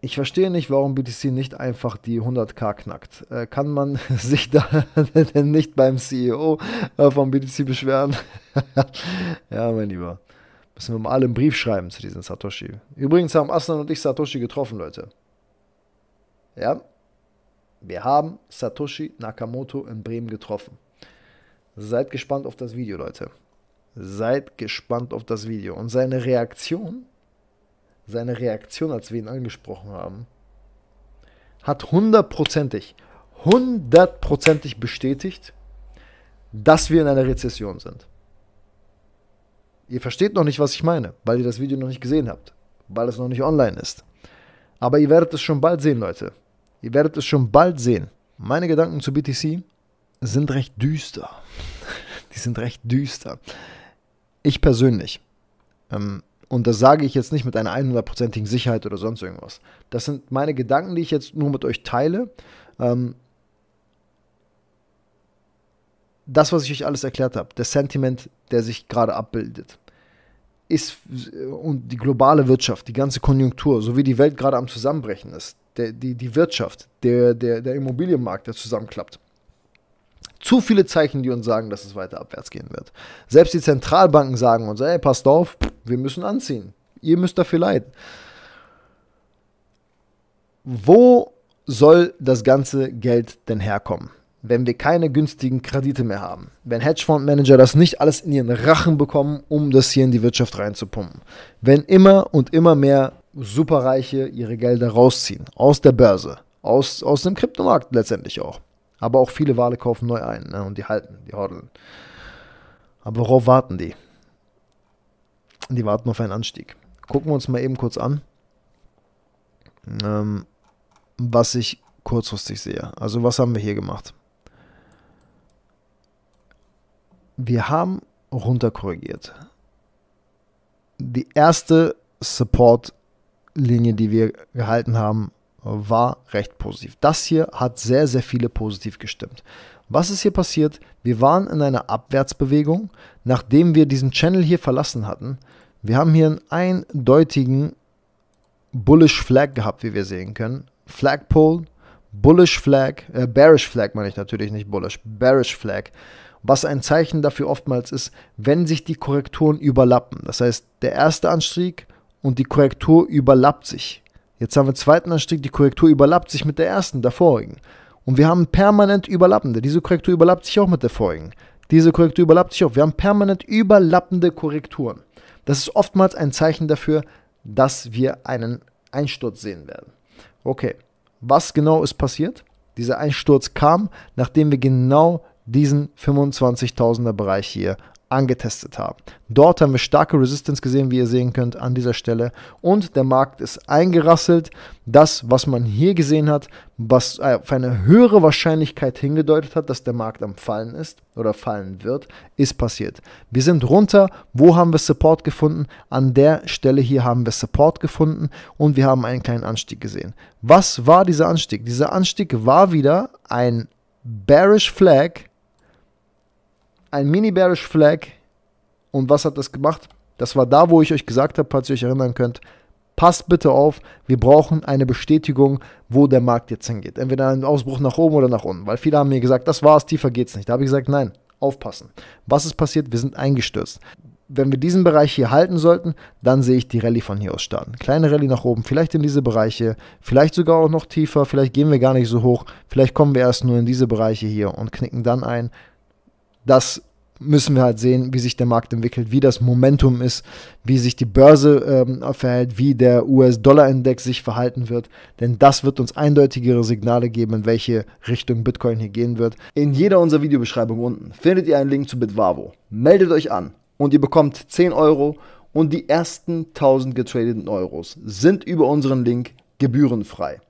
ich verstehe nicht, warum BTC nicht einfach die 100k knackt. Äh, kann man sich da denn nicht beim CEO äh, von BTC beschweren? ja, mein Lieber. Müssen wir mal alle einen Brief schreiben zu diesem Satoshi. Übrigens haben Aslan und ich Satoshi getroffen, Leute. Ja, wir haben Satoshi Nakamoto in Bremen getroffen. Seid gespannt auf das Video, Leute. Seid gespannt auf das Video. Und seine Reaktion seine Reaktion, als wir ihn angesprochen haben, hat hundertprozentig, hundertprozentig bestätigt, dass wir in einer Rezession sind. Ihr versteht noch nicht, was ich meine, weil ihr das Video noch nicht gesehen habt, weil es noch nicht online ist. Aber ihr werdet es schon bald sehen, Leute. Ihr werdet es schon bald sehen. Meine Gedanken zu BTC sind recht düster. Die sind recht düster. Ich persönlich ähm, und das sage ich jetzt nicht mit einer 100%igen Sicherheit oder sonst irgendwas. Das sind meine Gedanken, die ich jetzt nur mit euch teile. Ähm, das, was ich euch alles erklärt habe, der Sentiment, der sich gerade abbildet, ist und die globale Wirtschaft, die ganze Konjunktur, so wie die Welt gerade am Zusammenbrechen ist, der, die, die Wirtschaft, der, der, der Immobilienmarkt, der zusammenklappt. Zu viele Zeichen, die uns sagen, dass es weiter abwärts gehen wird. Selbst die Zentralbanken sagen uns, ey, passt auf, pff, wir müssen anziehen. Ihr müsst dafür leiden. Wo soll das ganze Geld denn herkommen? wenn wir keine günstigen Kredite mehr haben, wenn Hedgefondsmanager das nicht alles in ihren Rachen bekommen, um das hier in die Wirtschaft reinzupumpen, wenn immer und immer mehr Superreiche ihre Gelder rausziehen, aus der Börse, aus, aus dem Kryptomarkt letztendlich auch. Aber auch viele Wale kaufen neu ein ne, und die halten, die hodeln. Aber worauf warten die? Die warten auf einen Anstieg. Gucken wir uns mal eben kurz an, ähm, was ich kurzfristig sehe. Also was haben wir hier gemacht? Wir haben runterkorrigiert. Die erste Support-Linie, die wir gehalten haben, war recht positiv. Das hier hat sehr, sehr viele positiv gestimmt. Was ist hier passiert? Wir waren in einer Abwärtsbewegung, nachdem wir diesen Channel hier verlassen hatten. Wir haben hier einen eindeutigen Bullish Flag gehabt, wie wir sehen können. Flagpole, Bullish Flag, äh, Bearish Flag meine ich natürlich nicht Bullish, Bearish Flag. Was ein Zeichen dafür oftmals ist, wenn sich die Korrekturen überlappen. Das heißt, der erste Anstieg und die Korrektur überlappt sich. Jetzt haben wir den zweiten Anstieg, die Korrektur überlappt sich mit der ersten, der vorigen. Und wir haben permanent überlappende. Diese Korrektur überlappt sich auch mit der vorigen. Diese Korrektur überlappt sich auch. Wir haben permanent überlappende Korrekturen. Das ist oftmals ein Zeichen dafür, dass wir einen Einsturz sehen werden. Okay, was genau ist passiert? Dieser Einsturz kam, nachdem wir genau diesen 25.000er Bereich hier angetestet haben. Dort haben wir starke Resistance gesehen, wie ihr sehen könnt an dieser Stelle und der Markt ist eingerasselt. Das, was man hier gesehen hat, was äh, auf eine höhere Wahrscheinlichkeit hingedeutet hat, dass der Markt am Fallen ist oder fallen wird, ist passiert. Wir sind runter. Wo haben wir Support gefunden? An der Stelle hier haben wir Support gefunden und wir haben einen kleinen Anstieg gesehen. Was war dieser Anstieg? Dieser Anstieg war wieder ein Bearish Flag ein Mini-Bearish Flag. Und was hat das gemacht? Das war da, wo ich euch gesagt habe, falls ihr euch erinnern könnt, passt bitte auf, wir brauchen eine Bestätigung, wo der Markt jetzt hingeht. Entweder ein Ausbruch nach oben oder nach unten, weil viele haben mir gesagt, das war es, tiefer geht es nicht. Da habe ich gesagt, nein, aufpassen. Was ist passiert? Wir sind eingestürzt. Wenn wir diesen Bereich hier halten sollten, dann sehe ich die Rallye von hier aus starten. Kleine Rallye nach oben, vielleicht in diese Bereiche, vielleicht sogar auch noch tiefer, vielleicht gehen wir gar nicht so hoch, vielleicht kommen wir erst nur in diese Bereiche hier und knicken dann ein das müssen wir halt sehen, wie sich der Markt entwickelt, wie das Momentum ist, wie sich die Börse ähm, verhält, wie der US-Dollar-Index sich verhalten wird. Denn das wird uns eindeutigere Signale geben, in welche Richtung Bitcoin hier gehen wird. In jeder unserer Videobeschreibungen unten findet ihr einen Link zu Bitwavo. Meldet euch an und ihr bekommt 10 Euro und die ersten 1000 getradeten Euros sind über unseren Link gebührenfrei.